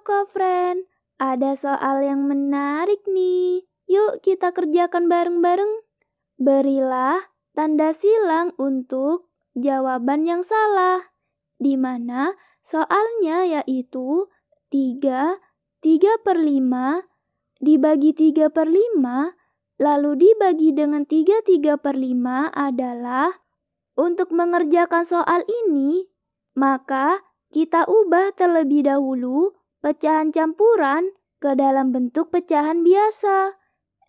Koko Friend, ada soal yang menarik nih. Yuk kita kerjakan bareng-bareng. Berilah tanda silang untuk jawaban yang salah. Di mana soalnya yaitu 3, 3 per 5, dibagi 3 per 5, lalu dibagi dengan 3 3 per 5 adalah untuk mengerjakan soal ini, maka kita ubah terlebih dahulu pecahan campuran ke dalam bentuk pecahan biasa,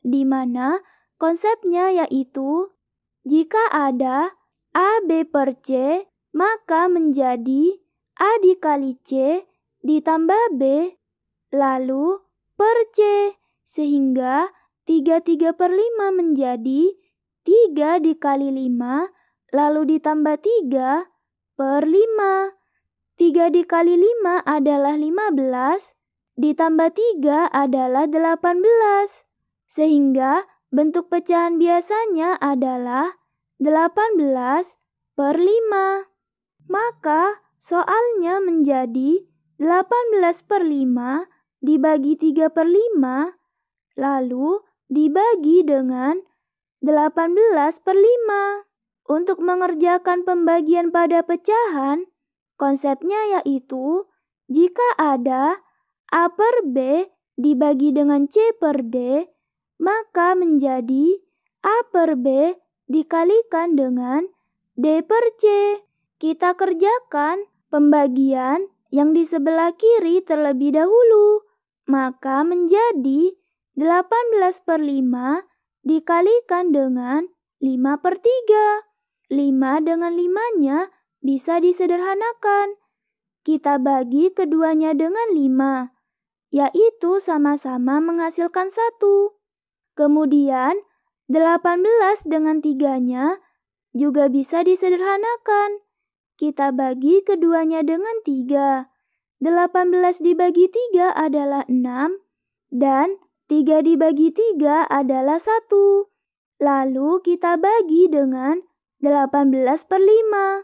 di mana konsepnya yaitu jika ada A, B per C, maka menjadi A dikali C ditambah B, lalu per C, sehingga 33 per 5 menjadi 3 dikali 5, lalu ditambah 3 per 5. 3 dikali 5 adalah 15, ditambah 3 adalah 18. Sehingga bentuk pecahan biasanya adalah 18 per 5. Maka soalnya menjadi 18 per 5 dibagi 3 per 5, lalu dibagi dengan 18 per 5. Untuk mengerjakan pembagian pada pecahan, Konsepnya yaitu jika ada A per B dibagi dengan C per D, maka menjadi A per B dikalikan dengan D per C. Kita kerjakan pembagian yang di sebelah kiri terlebih dahulu, maka menjadi 18 per 5 dikalikan dengan 5 per 3. 5 dengan 5-nya bisa disederhanakan. Kita bagi keduanya dengan lima, yaitu sama-sama menghasilkan satu. Kemudian, delapan belas dengan tiganya juga bisa disederhanakan. Kita bagi keduanya dengan tiga. Delapan belas dibagi tiga adalah enam, dan tiga dibagi tiga adalah satu. Lalu kita bagi dengan delapan belas per lima.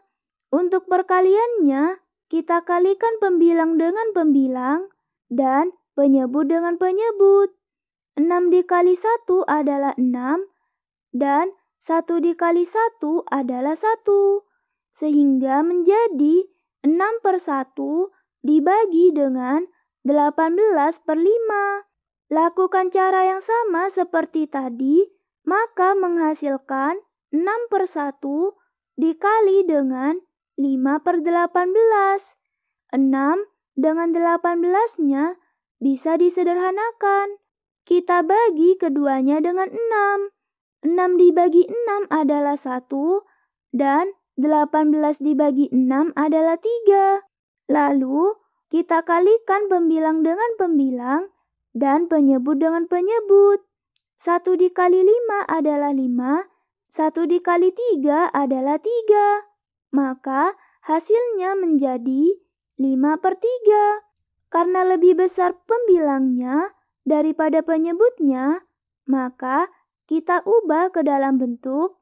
Untuk perkaliannya, kita kalikan pembilang dengan pembilang dan penyebut dengan penyebut. 6 dikali 1 adalah 6 dan 1 dikali 1 adalah 1 sehingga menjadi 6 per 1 dibagi dengan 18 per 5. Lakukan cara yang sama seperti tadi, maka menghasilkan 6 per 1 dikali dengan 5 per 18. 6 dengan 18-nya bisa disederhanakan. Kita bagi keduanya dengan 6. 6 dibagi 6 adalah 1 dan 18 dibagi 6 adalah 3. Lalu, kita kalikan pembilang dengan pembilang dan penyebut dengan penyebut. 1 dikali 5 adalah 5, 1 dikali 3 adalah 3 maka hasilnya menjadi 5 per 3. Karena lebih besar pembilangnya daripada penyebutnya, maka kita ubah ke dalam bentuk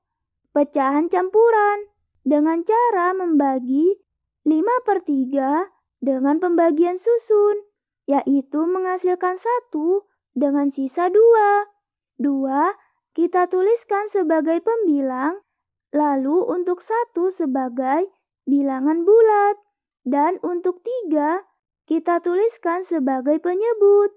pecahan campuran dengan cara membagi 5 per 3 dengan pembagian susun, yaitu menghasilkan 1 dengan sisa 2. 2 kita tuliskan sebagai pembilang Lalu untuk satu sebagai bilangan bulat. Dan untuk tiga kita tuliskan sebagai penyebut.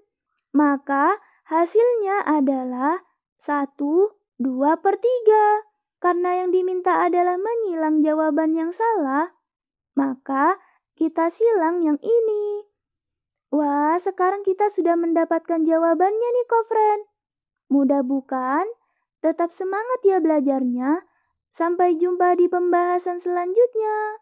Maka hasilnya adalah 1, 2 per 3. Karena yang diminta adalah menyilang jawaban yang salah, maka kita silang yang ini. Wah, sekarang kita sudah mendapatkan jawabannya nih, Kofren. Mudah bukan? Tetap semangat ya belajarnya. Sampai jumpa di pembahasan selanjutnya.